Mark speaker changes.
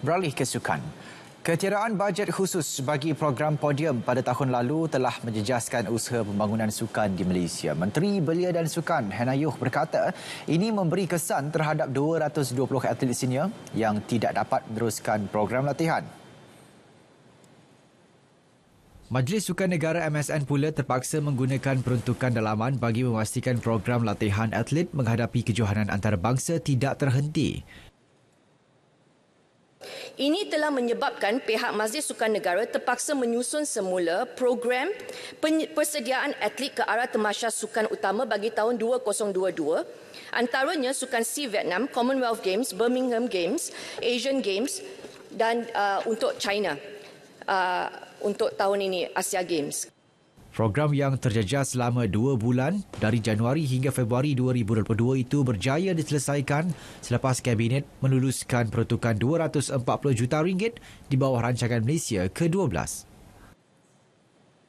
Speaker 1: Beralih ke sukan. Ketiadaan bajet khusus bagi program podium pada tahun lalu telah menjejaskan usaha pembangunan sukan di Malaysia. Menteri Belia dan Sukan, Yuh berkata, ini memberi kesan terhadap 220 atlet senior yang tidak dapat meneruskan program latihan. Majlis Sukan Negara MSN pula terpaksa menggunakan peruntukan dalaman bagi memastikan program latihan atlet menghadapi kejohanan antarabangsa tidak terhenti.
Speaker 2: Ini telah menyebabkan pihak Masjid Sukan Negara terpaksa menyusun semula program persediaan atlet ke arah temasya sukan utama bagi tahun 2022 antaranya sukan SEA Vietnam, Commonwealth Games, Birmingham Games, Asian Games dan uh, untuk China uh, untuk tahun ini Asia Games.
Speaker 1: Program yang terjejas selama dua bulan dari Januari hingga Februari 2022 itu berjaya diselesaikan selepas Kabinet meluluskan peruntukan 240 juta ringgit di bawah Rancangan Malaysia ke-12.